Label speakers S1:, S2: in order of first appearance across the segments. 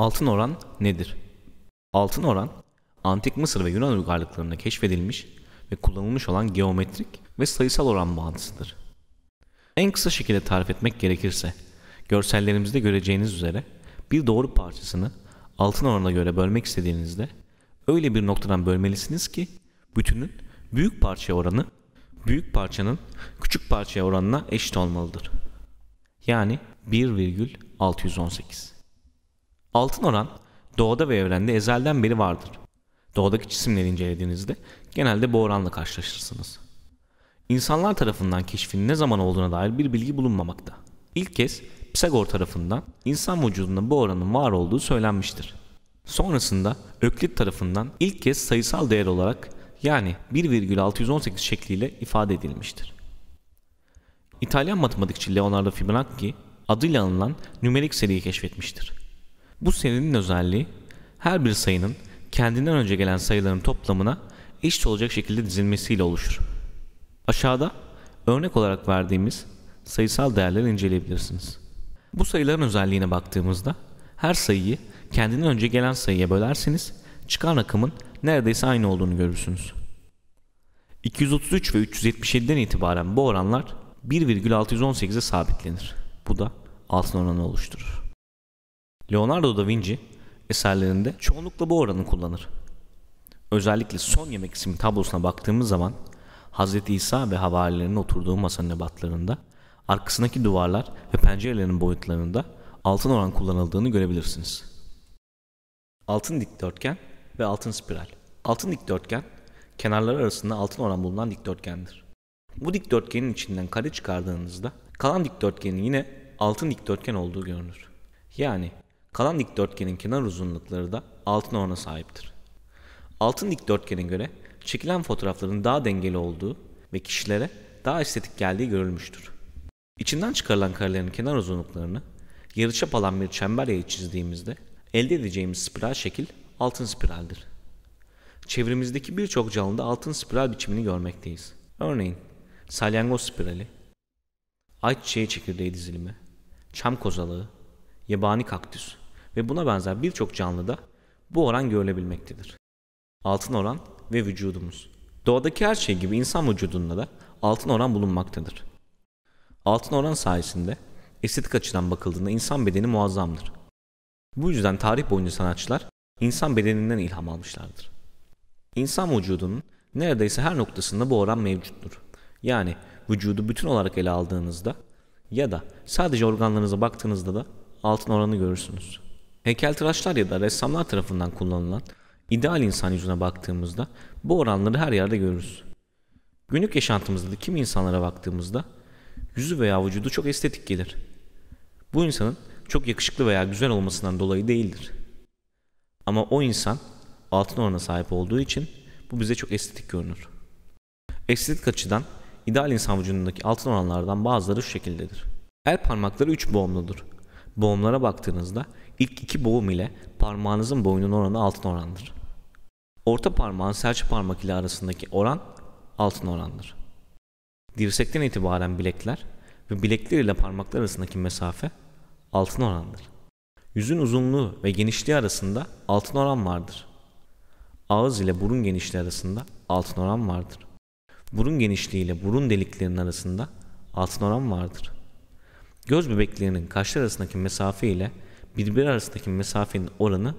S1: altın oran nedir? Altın oran, antik Mısır ve Yunan uygarlıklarında keşfedilmiş ve kullanılmış olan geometrik ve sayısal oran bağıntısıdır. En kısa şekilde tarif etmek gerekirse, görsellerimizde göreceğiniz üzere bir doğru parçasını altın oranına göre bölmek istediğinizde öyle bir noktadan bölmelisiniz ki bütünün büyük parça oranı büyük parçanın küçük parçaya oranına eşit olmalıdır. Yani 1,618. Altın oran doğada ve evrende ezelden beri vardır. Doğadaki cisimleri incelediğinizde genelde bu oranla karşılaşırsınız. İnsanlar tarafından keşfin ne zaman olduğuna dair bir bilgi bulunmamakta. İlk kez Pisagor tarafından insan vücudunda bu oranın var olduğu söylenmiştir. Sonrasında Öklit tarafından ilk kez sayısal değer olarak yani 1,618 şekliyle ifade edilmiştir. İtalyan matematikçi Leonardo Fibonacci adıyla anılan nümerik seriyi keşfetmiştir. Bu serinin özelliği her bir sayının kendinden önce gelen sayıların toplamına eşit olacak şekilde dizilmesiyle oluşur. Aşağıda örnek olarak verdiğimiz sayısal değerleri inceleyebilirsiniz. Bu sayıların özelliğine baktığımızda her sayıyı kendinden önce gelen sayıya bölerseniz çıkan rakamın neredeyse aynı olduğunu görürsünüz. 233 ve 377'den itibaren bu oranlar 1,618'e sabitlenir. Bu da altın oranı oluşturur. Leonardo da Vinci eserlerinde çoğunlukla bu oranı kullanır. Özellikle Son Yemek isimli tablosuna baktığımız zaman Hz. İsa ve havarilerin oturduğu masanın ebatlarında arkasındaki duvarlar ve pencerelerin boyutlarında altın oran kullanıldığını görebilirsiniz. Altın dikdörtgen ve altın spiral. Altın dikdörtgen kenarları arasında altın oran bulunan dikdörtgendir. Bu dikdörtgenin içinden kare çıkardığınızda kalan dikdörtgenin yine altın dikdörtgen olduğu görünür. Yani Kalan dikdörtgenin kenar uzunlukları da altın orana sahiptir. Altın dikdörtgene göre çekilen fotoğrafların daha dengeli olduğu ve kişilere daha estetik geldiği görülmüştür. İçinden çıkarılan karelerin kenar uzunluklarını yarıçap alan bir çember yayı çizdiğimizde elde edeceğimiz spiral şekil altın spiraldir. Çevremizdeki birçok canlıda altın spiral biçimini görmekteyiz. Örneğin salyangoz spirali, ayçiçeği çekirdeği dizilimi, çam kozalığı, yabani kaktüs, ve buna benzer birçok canlıda bu oran görülebilmektedir. Altın oran ve vücudumuz. Doğadaki her şey gibi insan vücudunda da altın oran bulunmaktadır. Altın oran sayesinde estetik açıdan bakıldığında insan bedeni muazzamdır. Bu yüzden tarih boyunca sanatçılar insan bedeninden ilham almışlardır. İnsan vücudunun neredeyse her noktasında bu oran mevcuttur. Yani vücudu bütün olarak ele aldığınızda ya da sadece organlarınıza baktığınızda da altın oranı görürsünüz. Heykeltıraşlar ya da ressamlar tarafından kullanılan ideal insan yüzüne baktığımızda bu oranları her yerde görürüz. Günlük yaşantımızda kim insanlara baktığımızda yüzü veya vücudu çok estetik gelir. Bu insanın çok yakışıklı veya güzel olmasından dolayı değildir. Ama o insan altın orana sahip olduğu için bu bize çok estetik görünür. Estetik açıdan ideal insan vücudundaki altın oranlardan bazıları şu şekildedir. El parmakları 3 boğumludur Boğumlara baktığınızda ilk iki boğum ile parmağınızın boyunun oranı altın orandır. Orta parmağın serçe parmak ile arasındaki oran altın orandır. Dirsekten itibaren bilekler ve bilekler ile parmaklar arasındaki mesafe altın orandır. Yüzün uzunluğu ve genişliği arasında altın oran vardır. Ağız ile burun genişliği arasında altın oran vardır. Burun genişliği ile burun deliklerinin arasında altın oran vardır. Göz bebeklerinin kaşlar arasındaki mesafe ile birbiri arasındaki mesafenin oranı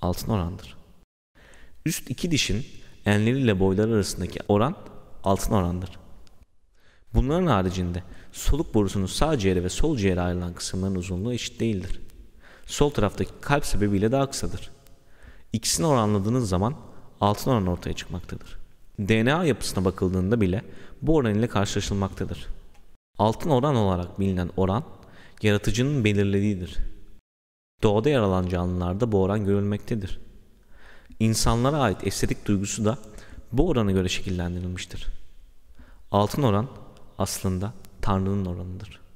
S1: altın orandır. Üst iki dişin enleriyle boyları arasındaki oran altın orandır. Bunların haricinde soluk borusunun sağ ciğere ve sol ciğere ayrılan kısımların uzunluğu eşit değildir. Sol taraftaki kalp sebebiyle daha kısadır. İkisini oranladığınız zaman altın oran ortaya çıkmaktadır. DNA yapısına bakıldığında bile bu oran ile karşılaşılmaktadır. Altın oran olarak bilinen oran yaratıcının belirlediğidir. Doğada yer alan canlılarda bu oran görülmektedir. İnsanlara ait estetik duygusu da bu orana göre şekillendirilmiştir. Altın oran aslında Tanrı'nın oranıdır.